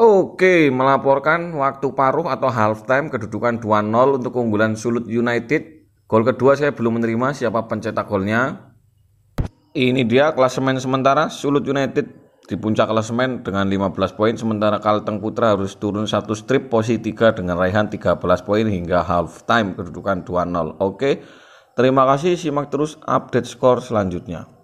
Oke, melaporkan waktu paruh atau half time, kedudukan 2-0 untuk keunggulan Sulut United. Gol kedua saya belum menerima siapa pencetak golnya. Ini dia klasemen sementara Sulut United di puncak klasemen dengan 15 poin sementara Kalteng Putra harus turun satu strip posisi 3 dengan raihan 13 poin hingga half time, kedudukan 2-0. Oke. Terima kasih simak terus update skor selanjutnya.